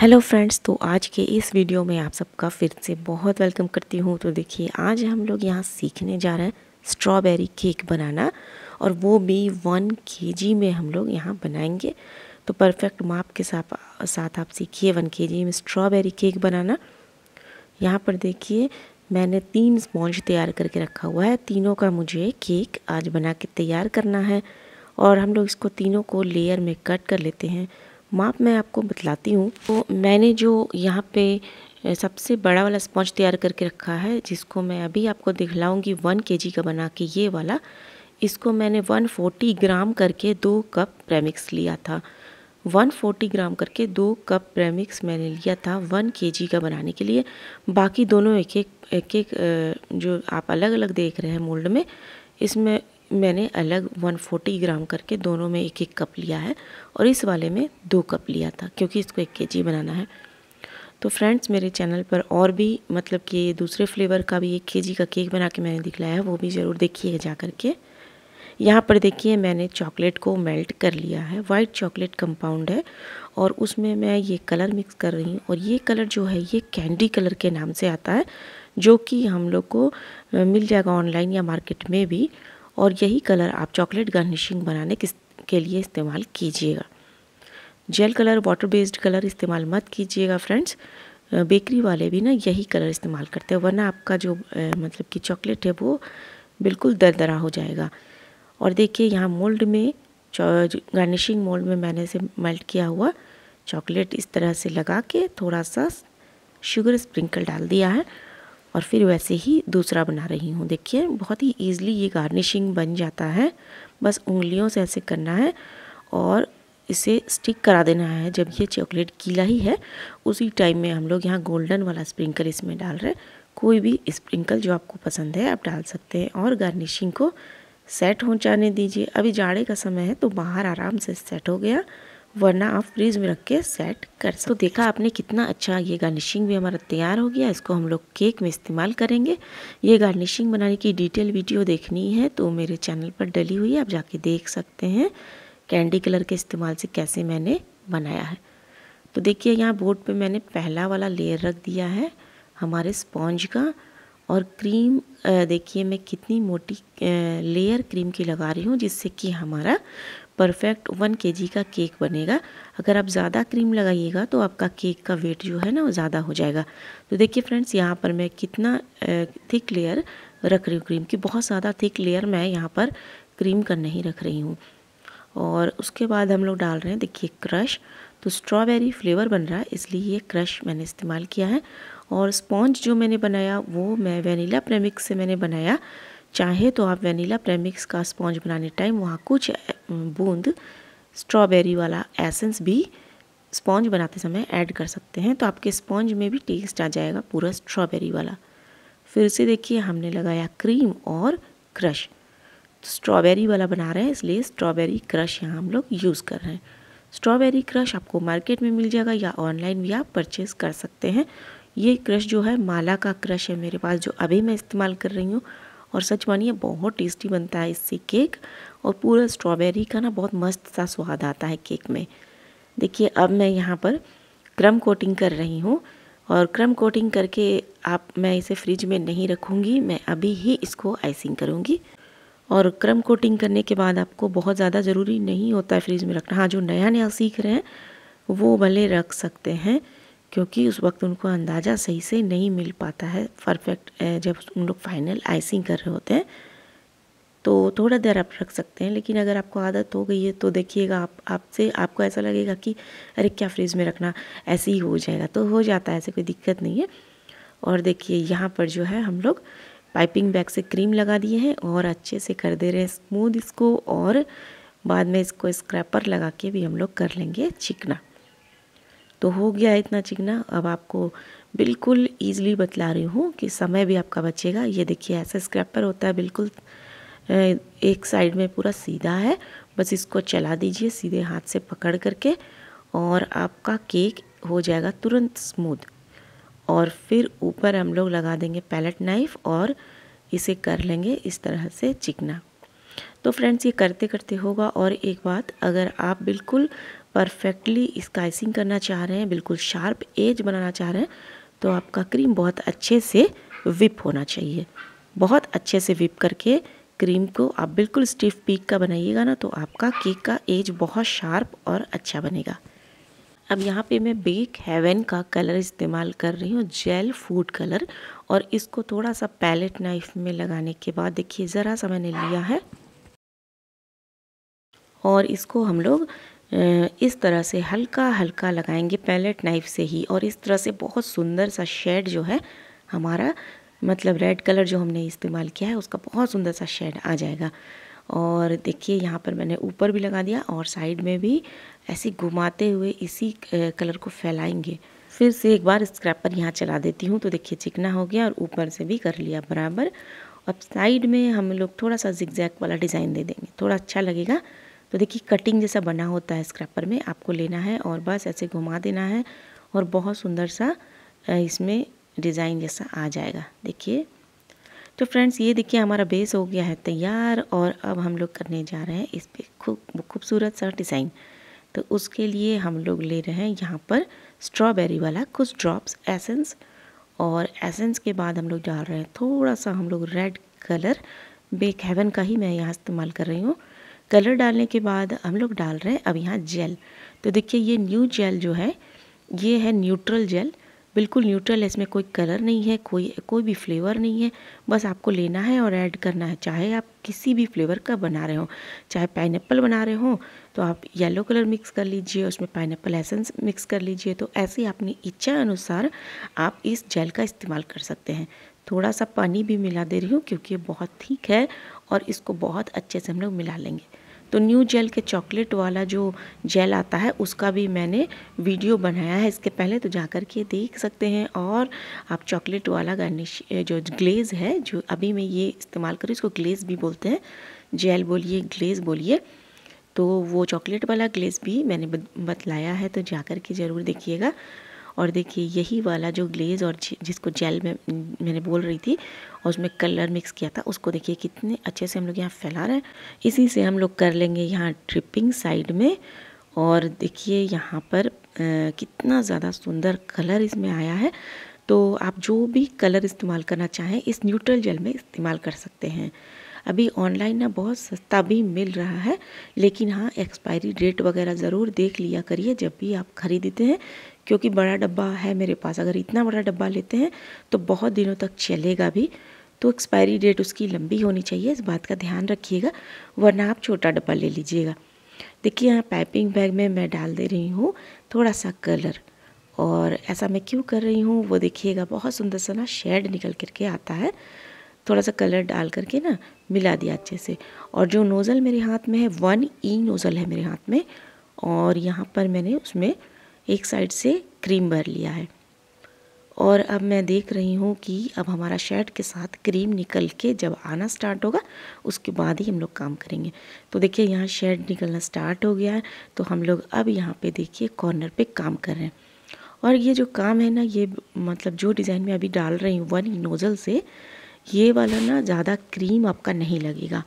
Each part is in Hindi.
हेलो फ्रेंड्स तो आज के इस वीडियो में आप सबका फिर से बहुत वेलकम करती हूँ तो देखिए आज हम लोग यहाँ सीखने जा रहे हैं स्ट्रॉबेरी केक बनाना और वो भी वन के में हम लोग यहाँ बनाएंगे तो परफेक्ट माप के साथ साथ आप सीखिए वन के में स्ट्रॉबेरी केक बनाना यहाँ पर देखिए मैंने तीन स्पॉन्ज तैयार करके रखा हुआ है तीनों का मुझे केक आज बना के तैयार करना है और हम लोग इसको तीनों को लेयर में कट कर लेते हैं माप मैं आपको बतलाती हूँ तो मैंने जो यहाँ पे सबसे बड़ा वाला स्पॉन्ज तैयार करके रखा है जिसको मैं अभी आपको दिखलाऊंगी वन के का बना के ये वाला इसको मैंने 140 ग्राम करके दो कप प्रेमिक्स लिया था 140 ग्राम करके दो कप प्रेमिक्स मैंने लिया था वन के का बनाने के लिए बाकी दोनों एक एक एक एक जो आप अलग अलग देख रहे हैं मोल्ड में इसमें मैंने अलग 140 ग्राम करके दोनों में एक एक कप लिया है और इस वाले में दो कप लिया था क्योंकि इसको एक के बनाना है तो फ्रेंड्स मेरे चैनल पर और भी मतलब कि दूसरे फ्लेवर का भी एक के का केक बना के मैंने दिखलाया है वो भी ज़रूर देखिए जा कर के यहाँ पर देखिए मैंने चॉकलेट को मेल्ट कर लिया है वाइट चॉकलेट कंपाउंड है और उसमें मैं ये कलर मिक्स कर रही हूँ और ये कलर जो है ये कैंडी कलर के नाम से आता है जो कि हम लोग को मिल जाएगा ऑनलाइन या मार्केट में भी और यही कलर आप चॉकलेट गार्निशिंग बनाने के लिए इस्तेमाल कीजिएगा gel colour water based colour इस्तेमाल मत कीजिएगा फ्रेंड्स बेकरी वाले भी ना यही कलर इस्तेमाल करते हैं वरना आपका जो मतलब कि चॉकलेट है वो बिल्कुल दरदरा हो जाएगा और देखिए यहाँ मोल्ड में गार्निशिंग मोल्ड में मैंने इसे मेल्ट किया हुआ चॉकलेट इस तरह से लगा के थोड़ा सा शुगर स्प्रिंकल डाल दिया है और फिर वैसे ही दूसरा बना रही हूँ देखिए बहुत ही ईजिली ये गार्निशिंग बन जाता है बस उंगलियों से ऐसे करना है और इसे स्टिक करा देना है जब ये चॉकलेट गीला ही है उसी टाइम में हम लोग यहाँ गोल्डन वाला स्प्रिंकल इसमें डाल रहे हैं कोई भी स्प्रिंकल जो आपको पसंद है आप डाल सकते हैं और गार्निशिंग को सेट हो जाने दीजिए अभी जाड़े का समय है तो बाहर आराम से सेट हो गया वरना आप फ्रीज में रख के सेट कर सकते तो देखा आपने कितना अच्छा ये गार्निशिंग भी हमारा तैयार हो गया इसको हम लोग केक में इस्तेमाल करेंगे ये गार्निशिंग बनाने की डिटेल वीडियो देखनी है तो मेरे चैनल पर डली हुई है आप जाके देख सकते हैं कैंडी कलर के इस्तेमाल से कैसे मैंने बनाया है तो देखिए यहाँ बोर्ड पर मैंने पहला वाला लेयर रख दिया है हमारे स्पॉन्ज का और क्रीम देखिए मैं कितनी मोटी लेयर क्रीम की लगा रही हूँ जिससे कि हमारा परफेक्ट वन के जी का केक बनेगा अगर आप ज़्यादा क्रीम लगाइएगा तो आपका केक का वेट जो है ना वो ज़्यादा हो जाएगा तो देखिए फ्रेंड्स यहाँ पर मैं कितना थिक लेयर रख रही हूँ क्रीम की बहुत ज़्यादा थिक लेयर मैं यहाँ पर क्रीम का नहीं रख रही हूँ और उसके बाद हम लोग डाल रहे हैं देखिए क्रश तो स्ट्रॉबेरी फ्लेवर बन रहा है इसलिए ये क्रश मैंने इस्तेमाल किया है और स्पॉन्ज जो मैंने बनाया वो मैं वनीला प्रेमिक्स से मैंने बनाया चाहे तो आप वनीला प्रेमिक्स का स्पॉन्ज बनाने टाइम वहाँ कुछ बूंद स्ट्रॉबेरी वाला एसेंस भी स्पॉन्ज बनाते समय ऐड कर सकते हैं तो आपके स्पॉन्ज में भी टेस्ट आ जाएगा पूरा स्ट्रॉबेरी वाला फिर से देखिए हमने लगाया क्रीम और क्रश तो स्ट्रॉबेरी वाला बना रहे हैं इसलिए स्ट्रॉबेरी क्रश यहाँ हम लोग यूज़ कर रहे हैं स्ट्रॉबेरी क्रश आपको मार्केट में मिल जाएगा या ऑनलाइन भी आप परचेज़ कर सकते हैं ये क्रश जो है माला का क्रश है मेरे पास जो अभी मैं इस्तेमाल कर रही हूँ और सच मानिए बहुत टेस्टी बनता है इससे केक और पूरा स्ट्रॉबेरी का ना बहुत मस्त सा स्वाद आता है केक में देखिए अब मैं यहाँ पर क्रम कोटिंग कर रही हूँ और क्रम कोटिंग करके आप मैं इसे फ्रिज में नहीं रखूँगी मैं अभी ही इसको आइसिंग करूँगी और क्रम कोटिंग करने के बाद आपको बहुत ज़्यादा ज़रूरी नहीं होता है फ्रिज में रखना हाँ जो नया नया सीख रहे हैं वो भले रख सकते हैं क्योंकि उस वक्त उनको अंदाज़ा सही से नहीं मिल पाता है परफेक्ट जब उन लोग फाइनल आइसिंग कर रहे होते हैं तो थोड़ा देर आप रख सकते हैं लेकिन अगर आपको आदत हो गई है तो देखिएगा आप आपसे आपको ऐसा लगेगा कि अरे क्या फ्रिज में रखना ऐसे ही हो जाएगा तो हो जाता है ऐसे कोई दिक्कत नहीं है और देखिए यहाँ पर जो है हम लोग पाइपिंग बैग से क्रीम लगा दिए हैं और अच्छे से कर दे रहे हैं स्मूथ इसको और बाद में इसको स्क्रैपर लगा के भी हम लोग कर लेंगे चिकना तो हो गया इतना चिकना अब आपको बिल्कुल ईजिली बतला रही हूँ कि समय भी आपका बचेगा ये देखिए ऐसा स्क्रैपर होता है बिल्कुल एक साइड में पूरा सीधा है बस इसको चला दीजिए सीधे हाथ से पकड़ करके और आपका केक हो जाएगा तुरंत स्मूथ और फिर ऊपर हम लोग लगा देंगे पैलेट नाइफ और इसे कर लेंगे इस तरह से चिकना तो फ्रेंड्स ये करते करते होगा और एक बात अगर आप बिल्कुल परफेक्टली इसका आइसिंग करना चाह रहे हैं बिल्कुल शार्प एज बनाना चाह रहे हैं तो आपका क्रीम बहुत अच्छे से विप होना चाहिए बहुत अच्छे से विप करके क्रीम को आप बिल्कुल स्टिफ पीक का बनाइएगा ना तो आपका केक का एज बहुत शार्प और अच्छा बनेगा अब यहाँ पे मैं बेक हेवन का कलर इस्तेमाल कर रही हूँ जेल फूड कलर और इसको थोड़ा सा पैलेट नाइफ में लगाने के बाद देखिए ज़रा सा मैंने लिया है और इसको हम लोग इस तरह से हल्का हल्का लगाएंगे पैलेट नाइफ से ही और इस तरह से बहुत सुंदर सा शेड जो है हमारा मतलब रेड कलर जो हमने इस्तेमाल किया है उसका बहुत सुंदर सा शेड आ जाएगा और देखिए यहाँ पर मैंने ऊपर भी लगा दिया और साइड में भी ऐसे घुमाते हुए इसी कलर को फैलाएंगे फिर से एक बार स्क्रैपर यहाँ चला देती हूँ तो देखिए चिकना हो गया और ऊपर से भी कर लिया बराबर अब साइड में हम लोग थोड़ा सा जिक्जैक वाला डिज़ाइन दे देंगे थोड़ा अच्छा लगेगा तो देखिए कटिंग जैसा बना होता है स्क्रैपर में आपको लेना है और बस ऐसे घुमा देना है और बहुत सुंदर सा इसमें डिज़ाइन जैसा आ जाएगा देखिए तो फ्रेंड्स ये देखिए हमारा बेस हो गया है तैयार और अब हम लोग करने जा रहे हैं इस पर खूब खूबसूरत सा डिज़ाइन तो उसके लिए हम लोग ले रहे हैं यहाँ पर स्ट्रॉबेरी वाला कुछ ड्रॉप्स एसेंस और एसेंस के बाद हम लोग डाल रहे हैं थोड़ा सा हम लोग रेड कलर बेक हेवन का ही मैं यहाँ इस्तेमाल कर रही हूँ कलर डालने के बाद हम लोग डाल रहे हैं अब यहाँ जेल तो देखिए ये न्यू जेल जो है ये है न्यूट्रल जेल बिल्कुल न्यूट्रल है इसमें कोई कलर नहीं है कोई कोई भी फ्लेवर नहीं है बस आपको लेना है और ऐड करना है चाहे आप किसी भी फ्लेवर का बना रहे हो चाहे पाइन बना रहे हो तो आप येलो कलर मिक्स कर लीजिए उसमें पाइन एप्पल एसेंस मिक्स कर लीजिए तो ऐसे अपनी इच्छा अनुसार आप इस जेल का इस्तेमाल कर सकते हैं थोड़ा सा पानी भी मिला दे रही हूँ क्योंकि ये बहुत ठीक है और इसको बहुत अच्छे से हम लोग मिला लेंगे तो न्यू जेल के चॉकलेट वाला जो जेल आता है उसका भी मैंने वीडियो बनाया है इसके पहले तो जा कर के देख सकते हैं और आप चॉकलेट वाला गार्निश जो ग्लेज़ है जो अभी मैं ये इस्तेमाल करूँ इसको ग्लेज़ भी बोलते हैं जेल बोलिए ग्लेज़ बोलिए तो वो चॉकलेट वाला ग्लेज़ भी मैंने बतलाया है तो जा कर के ज़रूर देखिएगा और देखिए यही वाला जो ग्लेज़ और जिसको जेल में मैंने बोल रही थी और उसमें कलर मिक्स किया था उसको देखिए कितने अच्छे से हम लोग यहाँ फैला रहे हैं इसी से हम लोग कर लेंगे यहाँ ट्रिपिंग साइड में और देखिए यहाँ पर आ, कितना ज़्यादा सुंदर कलर इसमें आया है तो आप जो भी कलर इस्तेमाल करना चाहें इस न्यूट्रल जेल में इस्तेमाल कर सकते हैं अभी ऑनलाइन ना बहुत सस्ता भी मिल रहा है लेकिन हाँ एक्सपायरी डेट वगैरह ज़रूर देख लिया करिए जब भी आप खरीदते हैं क्योंकि बड़ा डब्बा है मेरे पास अगर इतना बड़ा डब्बा लेते हैं तो बहुत दिनों तक चलेगा भी तो एक्सपायरी डेट उसकी लंबी होनी चाहिए इस बात का ध्यान रखिएगा वरना आप छोटा डब्बा ले लीजिएगा देखिए यहाँ पाइपिंग बैग में मैं डाल दे रही हूँ थोड़ा सा कलर और ऐसा मैं क्यों कर रही हूँ वो देखिएगा बहुत सुंदर सा ना शेड निकल करके आता है थोड़ा सा कलर डाल करके ना मिला दिया अच्छे से और जो नोज़ल मेरे हाथ में है वन ई नोज़ल है मेरे हाथ में और यहाँ पर मैंने उसमें एक साइड से क्रीम भर लिया है और अब मैं देख रही हूँ कि अब हमारा शर्ट के साथ क्रीम निकल के जब आना स्टार्ट होगा उसके बाद ही हम लोग काम करेंगे तो देखिए यहाँ शर्ट निकलना स्टार्ट हो गया है तो हम लोग अब यहाँ पे देखिए कॉर्नर पे काम कर रहे हैं और ये जो काम है ना ये मतलब जो डिज़ाइन मैं अभी डाल रही हूँ वन नोज़ल से ये वाला ना ज़्यादा क्रीम आपका नहीं लगेगा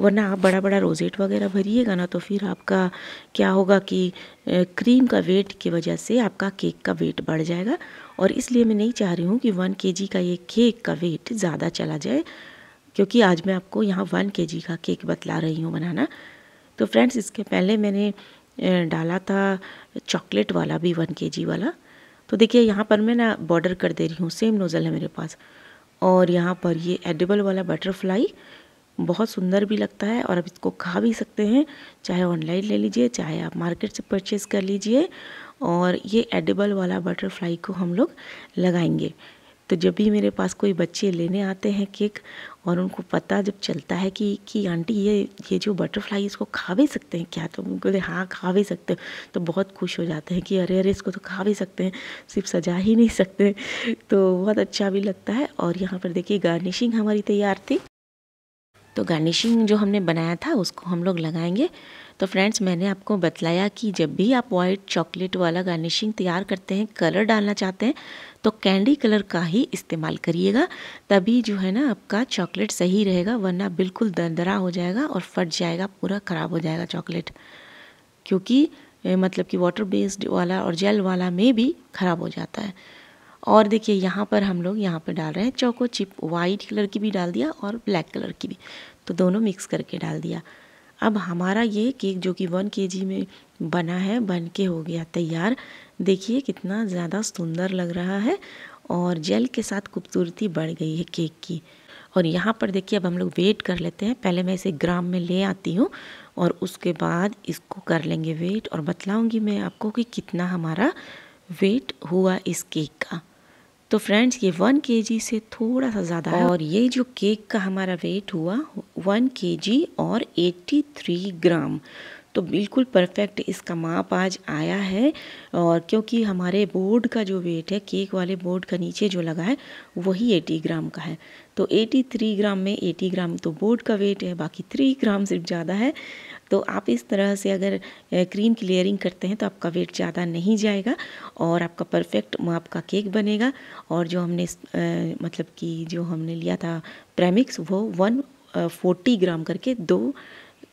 वरना आप बड़ा बड़ा रोजेट वगैरह भरिएगा ना तो फिर आपका क्या होगा कि क्रीम का वेट की वजह से आपका केक का वेट बढ़ जाएगा और इसलिए मैं नहीं चाह रही हूँ कि वन के का ये केक का वेट ज़्यादा चला जाए क्योंकि आज मैं आपको यहाँ वन के का केक बतला रही हूँ बनाना तो फ्रेंड्स इसके पहले मैंने डाला था चॉकलेट वाला भी वन के वाला तो देखिए यहाँ पर मैं ना बॉर्डर कर दे रही हूँ सेम नोज़ल है मेरे पास और यहाँ पर ये एडिबल वाला बटरफ्लाई बहुत सुंदर भी लगता है और आप इसको खा भी सकते हैं चाहे ऑनलाइन ले लीजिए चाहे आप मार्केट से परचेज़ कर लीजिए और ये एडिबल वाला बटरफ्लाई को हम लोग लगाएंगे तो जब भी मेरे पास कोई बच्चे लेने आते हैं केक और उनको पता जब चलता है कि कि आंटी ये ये जो बटरफ्लाई इसको खा भी सकते हैं क्या तो बोले हाँ खा भी सकते हो तो बहुत खुश हो जाते हैं कि अरे अरे इसको तो खा भी सकते हैं सिर्फ सजा ही नहीं सकते तो बहुत अच्छा भी लगता है और यहाँ पर देखिए गार्निशिंग हमारी तैयार थी तो गार्निशिंग जो हमने बनाया था उसको हम लोग लगाएंगे तो फ्रेंड्स मैंने आपको बतलाया कि जब भी आप वाइट चॉकलेट वाला गार्निशिंग तैयार करते हैं कलर डालना चाहते हैं तो कैंडी कलर का ही इस्तेमाल करिएगा तभी जो है ना आपका चॉकलेट सही रहेगा वरना बिल्कुल दरदरा हो जाएगा और फट जाएगा पूरा ख़राब हो जाएगा चॉकलेट क्योंकि मतलब कि वाटर बेस्ड वाला और जेल वाला में भी ख़राब हो जाता है और देखिए यहाँ पर हम लोग यहाँ पर डाल रहे हैं चौको चिप वाइट कलर की भी डाल दिया और ब्लैक कलर की भी तो दोनों मिक्स करके डाल दिया अब हमारा ये केक जो कि वन के में बना है बन के हो गया तैयार देखिए कितना ज़्यादा सुंदर लग रहा है और जेल के साथ खूबसूरती बढ़ गई है केक की और यहाँ पर देखिए अब हम लोग वेट कर लेते हैं पहले मैं इसे ग्राम में ले आती हूँ और उसके बाद इसको कर लेंगे वेट और बतलाऊँगी मैं आपको कि कितना हमारा वेट हुआ इस केक का तो फ्रेंड्स ये वन के से थोड़ा सा ज़्यादा है और ये जो केक का हमारा वेट हुआ वन के और थ्री ग्राम तो बिल्कुल परफेक्ट इसका माप आज आया है और क्योंकि हमारे बोर्ड का जो वेट है केक वाले बोर्ड का नीचे जो लगा है वही एटी ग्राम का है तो एटी थ्री ग्राम में एटी ग्राम तो बोर्ड का वेट है बाकी थ्री ग्राम सिर्फ ज़्यादा है तो आप इस तरह से अगर क्रीम की लेयरिंग करते हैं तो आपका वेट ज़्यादा नहीं जाएगा और आपका परफेक्ट माप का केक बनेगा और जो हमने आ, मतलब कि जो हमने लिया था प्रेमिक्स वो वन फोर्टी ग्राम करके दो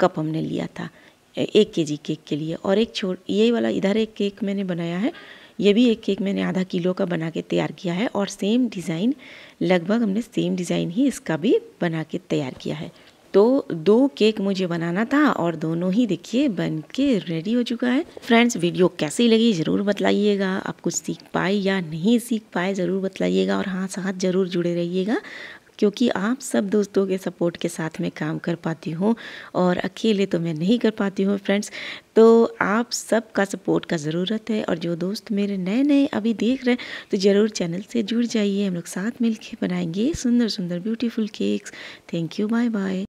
कप हमने लिया था एक के जी केक के लिए और एक छोट ये वाला इधर एक केक मैंने बनाया है ये भी एक केक मैंने आधा किलो का बना के तैयार किया है और सेम डिज़ाइन लगभग हमने सेम डिज़ाइन ही इसका भी बना के तैयार किया है तो दो केक मुझे बनाना था और दोनों ही देखिए बन के रेडी हो चुका है फ्रेंड्स वीडियो कैसी लगी ज़रूर बतलाइएगा आप कुछ सीख पाए या नहीं सीख पाए ज़रूर बतलाइएगा और हाँ साथ ज़रूर जुड़े रहिएगा क्योंकि आप सब दोस्तों के सपोर्ट के साथ मैं काम कर पाती हूँ और अकेले तो मैं नहीं कर पाती हूँ फ्रेंड्स तो आप सब का सपोर्ट का ज़रूरत है और जो दोस्त मेरे नए नए अभी देख रहे हैं तो ज़रूर चैनल से जुड़ जाइए हम लोग साथ मिलके बनाएंगे सुंदर सुंदर beautiful cakes thank you bye bye